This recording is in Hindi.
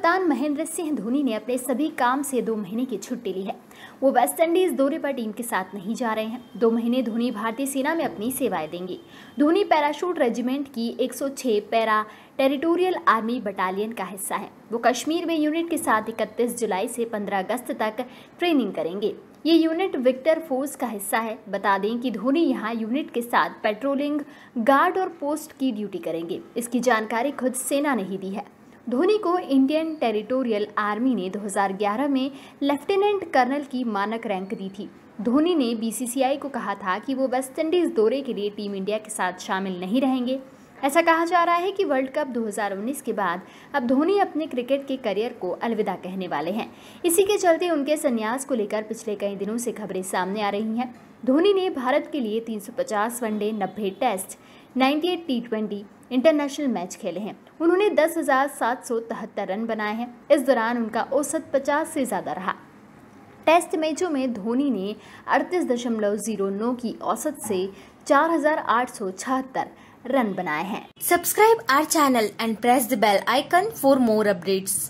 कप्तान महेंद्र सिंह धोनी ने अपने सभी काम से दो महीने की छुट्टी ली है वो वेस्टइंडीज दौरे पर टीम के साथ नहीं जा रहे हैं दो महीने धोनी भारतीय सेना में अपनी सेवाएं देंगे धोनी पैराशूट रेजिमेंट की 106 पैरा टेरिटोरियल आर्मी बटालियन का हिस्सा है वो कश्मीर में यूनिट के साथ इकतीस जुलाई से पंद्रह अगस्त तक ट्रेनिंग करेंगे ये यूनिट विक्टर फोर्स का हिस्सा है बता दें कि धोनी यहाँ यूनिट के साथ पेट्रोलिंग गार्ड और पोस्ट की ड्यूटी करेंगे इसकी जानकारी खुद सेना ने ही दी है धोनी को इंडियन टेरिटोरियल आर्मी ने 2011 में लेफ्टिनेंट कर्नल की मानक रैंक दी थी धोनी ने बीसीसीआई को कहा था कि वो वेस्टइंडीज़ दौरे के लिए टीम इंडिया के साथ शामिल नहीं रहेंगे ऐसा कहा जा रहा है कि वर्ल्ड कप 2019 के बाद अब धोनी अपने क्रिकेट के करियर को अलविदा कहने वाले हैं इसी के चलते उनके संन्यास को लेकर पिछले कई दिनों से खबरें सामने आ रही हैं धोनी ने भारत के लिए 350 one day 90 test 98 T twenty international match खेले हैं उन्होंने दस हज़ार सात सौ तिहत्तर रन बनाए हैं इस दौरान उनका औसत पचास से ज़्यादा रहा टेस्ट मैचों में धोनी ने अड़तीस दशमलव जीरो नौ की औसत से चार हजार आठ सौ छहत्तर रन बनाए हैं subscribe our channel and press the bell icon for more updates